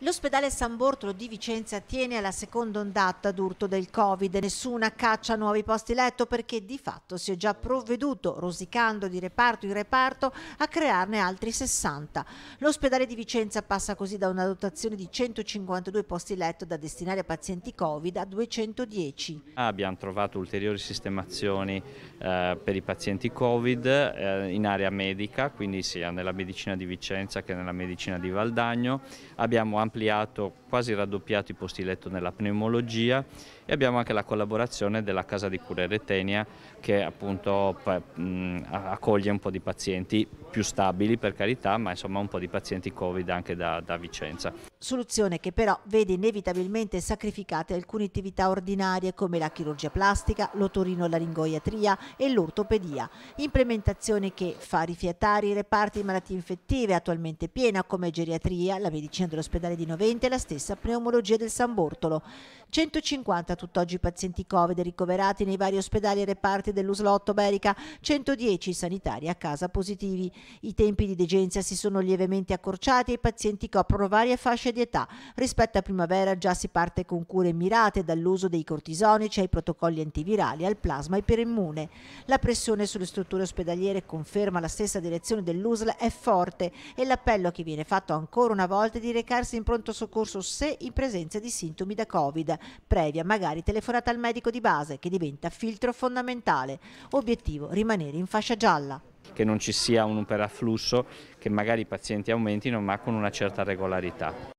L'ospedale San Bortolo di Vicenza tiene alla seconda ondata d'urto del Covid. Nessuna caccia a nuovi posti letto perché di fatto si è già provveduto, rosicando di reparto in reparto, a crearne altri 60. L'ospedale di Vicenza passa così da una dotazione di 152 posti letto da destinare a pazienti Covid a 210. Abbiamo trovato ulteriori sistemazioni eh, per i pazienti Covid eh, in area medica, quindi sia nella medicina di Vicenza che nella medicina di Valdagno. Abbiamo ampliato, quasi raddoppiato i posti letto nella pneumologia e abbiamo anche la collaborazione della Casa di Cure Retenia che appunto accoglie un po' di pazienti più stabili per carità, ma insomma un po' di pazienti Covid anche da, da Vicenza. Soluzione che però vede inevitabilmente sacrificate alcune attività ordinarie come la chirurgia plastica, l'otorino-laringoiatria e l'ortopedia. Implementazione che fa rifiatare i reparti di malattie infettive attualmente piena come geriatria, la medicina dell'ospedale di Novente e la stessa pneumologia del San Bortolo. 150 tutt'oggi pazienti Covid ricoverati nei vari ospedali e reparti dell'Uslotto Berica, 110 sanitari a casa positivi. I tempi di degenza si sono lievemente accorciati e i pazienti coprono varie fasce di età. Rispetto a primavera già si parte con cure mirate dall'uso dei cortisonici ai protocolli antivirali, al plasma iperimmune. La pressione sulle strutture ospedaliere conferma la stessa direzione dell'USL è forte e l'appello che viene fatto ancora una volta è di recarsi in pronto soccorso se in presenza di sintomi da Covid, previa magari telefonata al medico di base che diventa filtro fondamentale. Obiettivo rimanere in fascia gialla che non ci sia un perflusso, che magari i pazienti aumentino ma con una certa regolarità.